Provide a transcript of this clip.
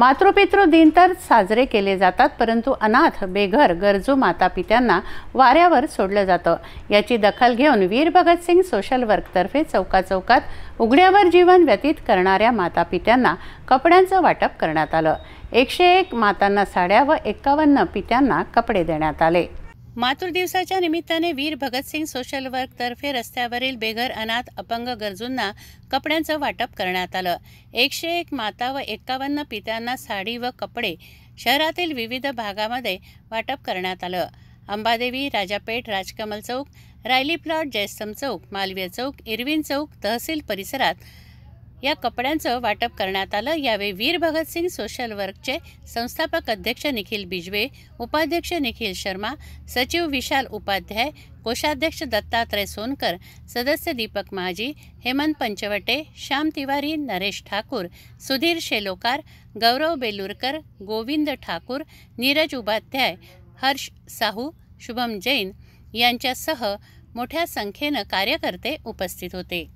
मातृपितृ दिन तर साजरे केले जातात परंतु अनाथ बेघर गरजू मातापित्यांना वाऱ्यावर सोडलं जातं याची दखल घेऊन वीर भगतसिंग सोशल वर्कतर्फे चौकाचौकात उघड्यावर जीवन व्यतीत करणाऱ्या मातापित्यांना कपड्यांचं वाटप करण्यात आलं एकशे एक मातांना साड्या व एक्कावन्न पित्यांना कपडे देण्यात आले मातृदिवसाच्या निमित्ताने वीर भगतसिंग सोशल वर्कतर्फे रस्त्यावरील बेघर अनाथ अपंग गरजूंना कपड्यांचं वाटप करण्यात आलं एकशे एक माता व एक्कावन्न पित्यांना साडी व कपडे शहरातील विविध भागामध्ये वाटप करण्यात आलं अंबादेवी राजापेठ राजकमल चौक रायली प्लॉट जयस्तम चौक मालवीय चौक इरविन चौक तहसील परिसरात या कपड्यांचं वाटप करण्यात आलं यावेळी वीर भगतसिंग सोशल वर्कचे संस्थापक अध्यक्ष निखिल बिजवे उपाध्यक्ष निखिल शर्मा सचिव विशाल उपाध्याय कोषाध्यक्ष दत्तात्रय सोनकर सदस्य दीपक माजी हेमंत पंचवटे श्याम तिवारी नरेश ठाकूर सुधीर शेलोकार गौरव बेलुरकर गोविंद ठाकूर नीरज उपाध्याय हर्ष साहू शुभम जैन यांच्यासह मोठ्या संख्येनं कार्यकर्ते उपस्थित होते